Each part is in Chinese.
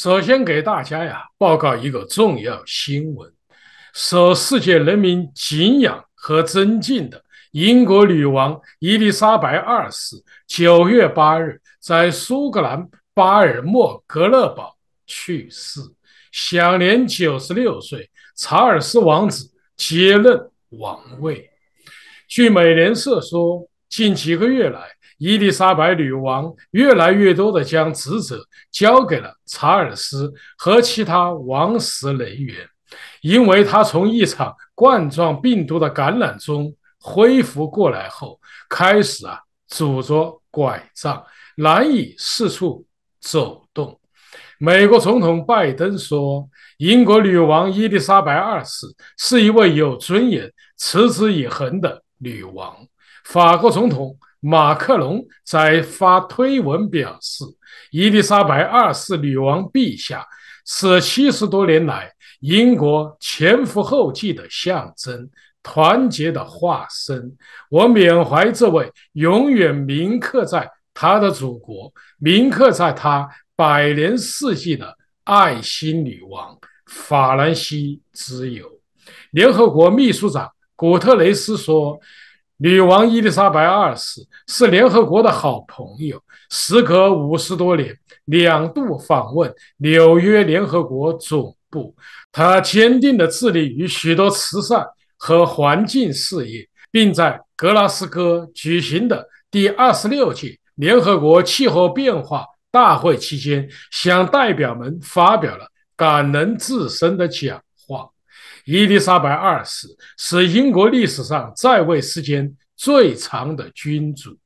首先给大家呀报告一个重要新闻，受世界人民敬仰和尊敬的英国女王伊丽莎白二世，九月八日在苏格兰巴尔莫格勒堡去世，享年九十六岁。查尔斯王子接任王位。据美联社说，近几个月来。伊丽莎白女王越来越多的将职责交给了查尔斯和其他王室人员，因为他从一场冠状病毒的感染中恢复过来后，开始啊拄着拐杖，难以四处走动。美国总统拜登说：“英国女王伊丽莎白二世是一位有尊严、持之以恒的女王。”法国总统。马克龙在发推文表示：“伊丽莎白二世女王陛下是七十多年来英国前赴后继的象征，团结的化身。我缅怀这位永远铭刻在她的祖国、铭刻在她百年世纪的爱心女王，法兰西之友。”联合国秘书长古特雷斯说。女王伊丽莎白二世是联合国的好朋友，时隔五十多年，两度访问纽约联合国总部。她坚定地致力于许多慈善和环境事业，并在格拉斯哥举行的第二十六届联合国气候变化大会期间，向代表们发表了感人至深的讲。伊丽莎白二世是英国历史上在位时间最长的君主。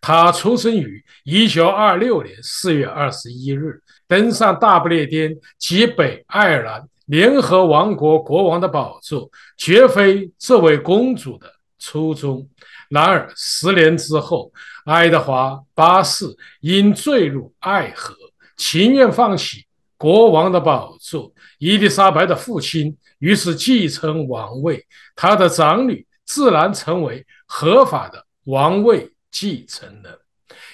她出生于1926年4月21日，登上大不列颠及北爱尔兰联合王国国王的宝座，绝非这位公主的初衷。然而，十年之后，爱德华八世因坠入爱河，情愿放弃。国王的宝座，伊丽莎白的父亲于是继承王位，他的长女自然成为合法的王位继承人。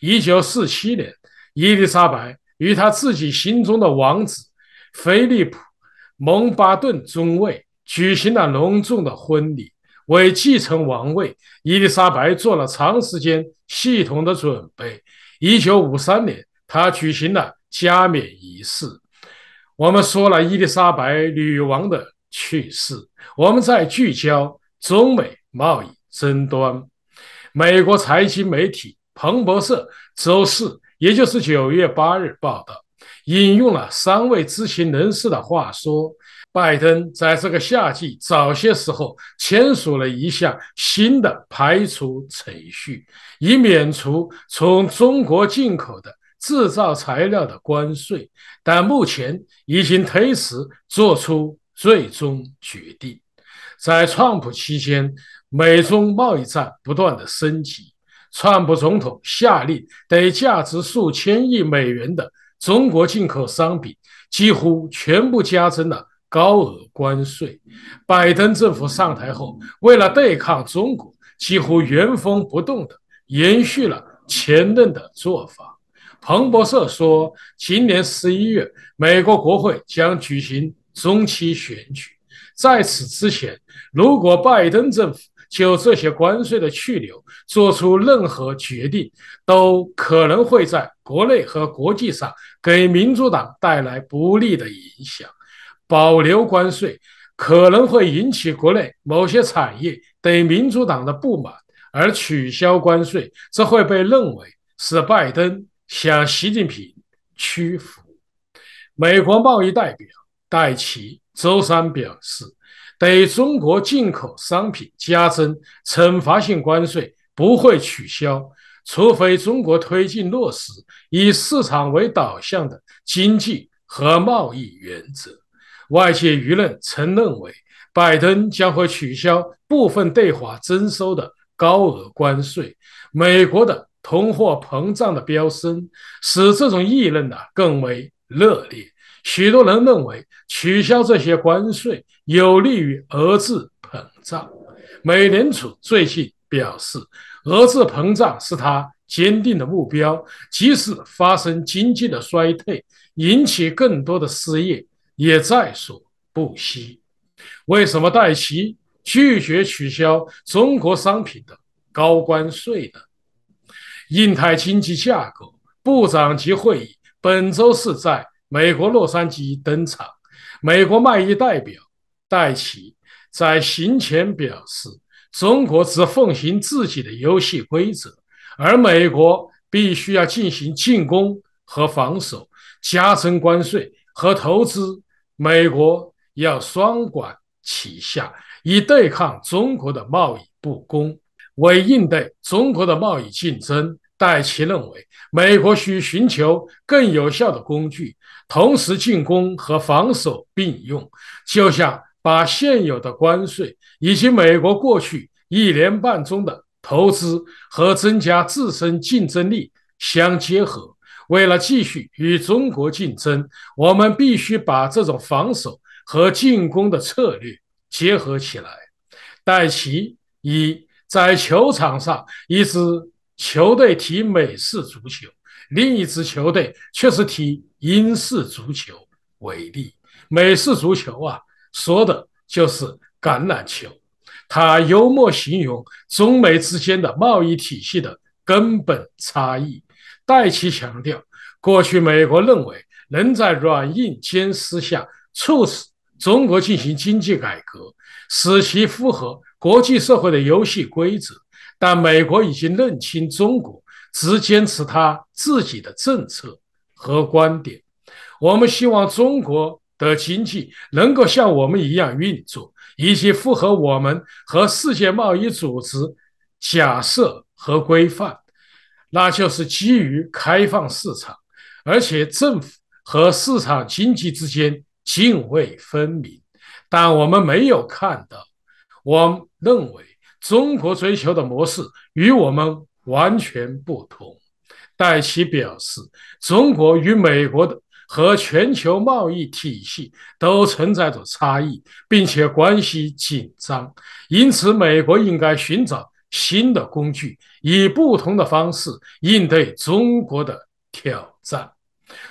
一九四七年，伊丽莎白与她自己心中的王子菲利普·蒙巴顿中尉举行了隆重的婚礼。为继承王位，伊丽莎白做了长时间系统的准备。一九五三年，她举行了加冕仪式。我们说了伊丽莎白女王的去世，我们在聚焦中美贸易争端。美国财经媒体彭博社周四，也就是九月八日报道，引用了三位知情人士的话说，拜登在这个夏季早些时候签署了一项新的排除程序，以免除从中国进口的。制造材料的关税，但目前已经推迟做出最终决定。在川普期间，美中贸易战不断的升级，川普总统下令对价值数千亿美元的中国进口商品几乎全部加征了高额关税。拜登政府上台后，为了对抗中国，几乎原封不动地延续了前任的做法。彭博社说，今年十一月，美国国会将举行中期选举。在此之前，如果拜登政府就这些关税的去留做出任何决定，都可能会在国内和国际上给民主党带来不利的影响。保留关税可能会引起国内某些产业对民主党的不满，而取消关税则会被认为是拜登。向习近平屈服。美国贸易代表戴奇周三表示，对中国进口商品加征惩罚性关税不会取消，除非中国推进落实以市场为导向的经济和贸易原则。外界舆论曾认为，拜登将会取消部分对华征收的高额关税。美国的。通货膨胀的飙升使这种议论呢更为热烈。许多人认为取消这些关税有利于遏制膨胀。美联储最近表示，遏制膨胀是它坚定的目标，即使发生经济的衰退，引起更多的失业，也在所不惜。为什么戴奇拒绝取消中国商品的高关税呢？印太经济架构部长级会议本周四在美国洛杉矶登场。美国贸易代表戴奇在行前表示：“中国只奉行自己的游戏规则，而美国必须要进行进攻和防守，加征关税和投资。美国要双管齐下，以对抗中国的贸易不公。”为应对中国的贸易竞争，戴奇认为美国需寻求更有效的工具，同时进攻和防守并用，就像把现有的关税以及美国过去一年半中的投资和增加自身竞争力相结合。为了继续与中国竞争，我们必须把这种防守和进攻的策略结合起来。戴奇以。在球场上，一支球队踢美式足球，另一支球队却是踢英式足球。为例，美式足球啊，说的就是橄榄球。他幽默形容中美之间的贸易体系的根本差异。戴奇强调，过去美国认为能在软硬兼施下促使中国进行经济改革，使其符合。国际社会的游戏规则，但美国已经认清中国只坚持他自己的政策和观点。我们希望中国的经济能够像我们一样运作，以及符合我们和世界贸易组织假设和规范，那就是基于开放市场，而且政府和市场经济之间泾渭分明。但我们没有看到。我认为中国追求的模式与我们完全不同。戴奇表示，中国与美国的和全球贸易体系都存在着差异，并且关系紧张，因此美国应该寻找新的工具，以不同的方式应对中国的挑战。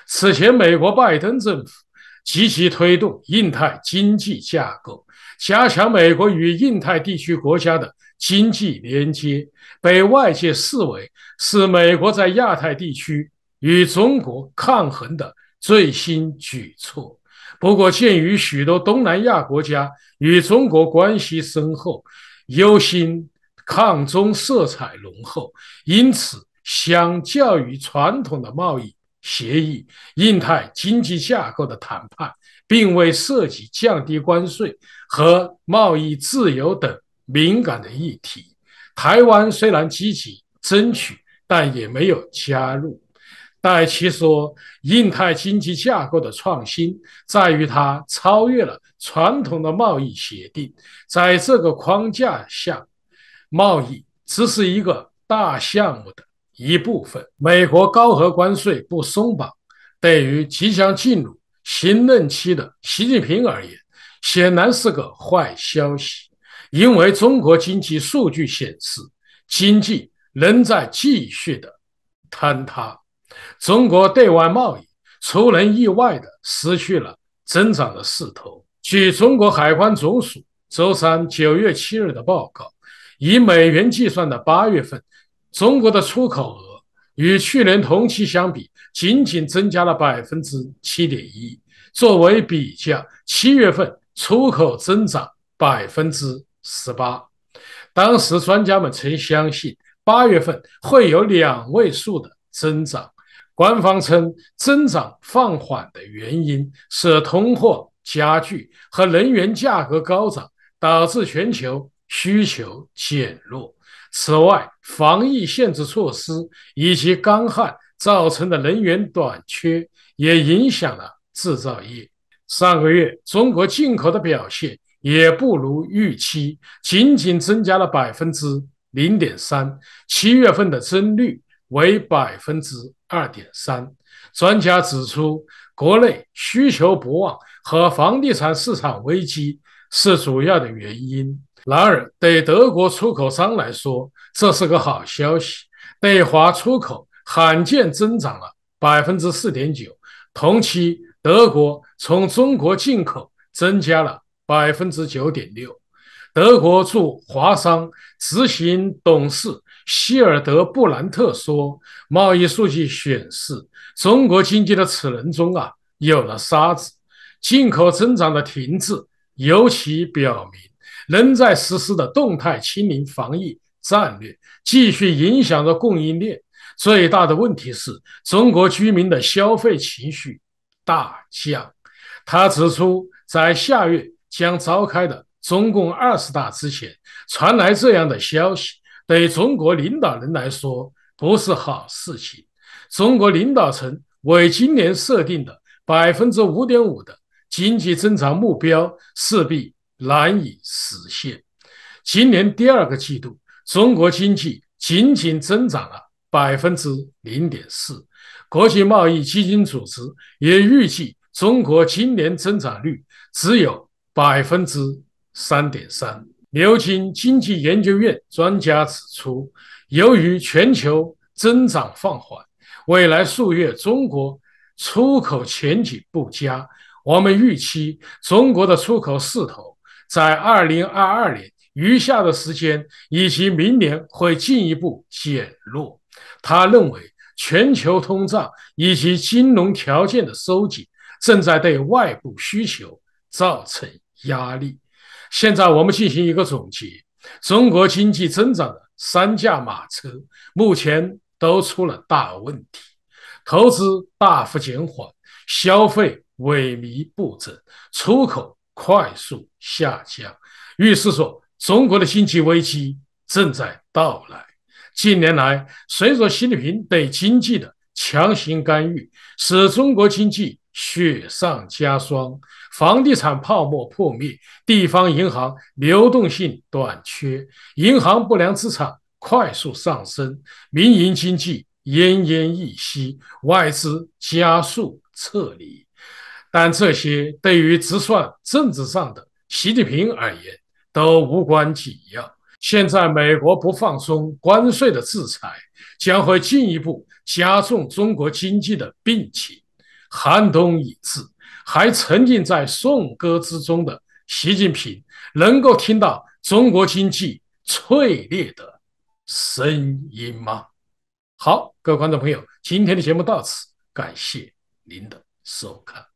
此前，美国拜登政府积极推动印太经济架构。加强美国与印太地区国家的经济连接，被外界视为是美国在亚太地区与中国抗衡的最新举措。不过，鉴于许多东南亚国家与中国关系深厚，忧心抗中色彩浓厚，因此相较于传统的贸易协议，印太经济架构的谈判。并未涉及降低关税和贸易自由等敏感的议题。台湾虽然积极争取，但也没有加入。戴奇说，印太经济架构的创新在于它超越了传统的贸易协定，在这个框架下，贸易只是一个大项目的一部分。美国高和关税不松绑，对于即将进入。新任期的习近平而言，显然是个坏消息，因为中国经济数据显示，经济仍在继续的坍塌。中国对外贸易出人意外的失去了增长的势头。据中国海关总署周三九月七日的报告，以美元计算的八月份，中国的出口额。与去年同期相比，仅仅增加了百分之七点一。作为比较，七月份出口增长百分之十八。当时专家们曾相信，八月份会有两位数的增长。官方称，增长放缓的原因是通货加剧和能源价格高涨导致全球需求减弱。此外，防疫限制措施以及干旱造成的能源短缺也影响了制造业。上个月，中国进口的表现也不如预期，仅仅增加了百分之零点三，七月份的增率为百分之二点三。专家指出，国内需求不旺和房地产市场危机是主要的原因。然而，对德国出口商来说，这是个好消息。对华出口罕见增长了百分之四点九，同期德国从中国进口增加了百分之九点六。德国驻华商执行董事希尔德布兰特说：“贸易数据显示，中国经济的齿轮中啊有了沙子。进口增长的停滞，尤其表明。”仍在实施的动态清零防疫战略继续影响着供应链。最大的问题是，中国居民的消费情绪大降。他指出，在下月将召开的中共二十大之前传来这样的消息，对中国领导人来说不是好事情。中国领导层为今年设定的百分之五点五的经济增长目标势必。难以实现。今年第二个季度，中国经济仅仅增长了百分之零点四。国际贸易基金组织也预计，中国今年增长率只有百分之三点三。牛津经济研究院专家指出，由于全球增长放缓，未来数月中国出口前景不佳。我们预期中国的出口势头。在二零二二年余下的时间以及明年会进一步减弱。他认为，全球通胀以及金融条件的收紧正在对外部需求造成压力。现在我们进行一个总结：中国经济增长的三驾马车目前都出了大问题，投资大幅减缓，消费萎靡不振，出口。快速下降，预示说中国的经济危机正在到来。近年来，随着习近平对经济的强行干预，使中国经济雪上加霜，房地产泡沫破灭，地方银行流动性短缺，银行不良资产快速上升，民营经济奄奄一息，外资加速撤离。但这些对于直率政治上的习近平而言都无关紧要。现在美国不放松关税的制裁，将会进一步加重中国经济的病情。寒冬已至，还沉浸在颂歌之中的习近平能够听到中国经济脆裂的声音吗？好，各位观众朋友，今天的节目到此，感谢您的收看。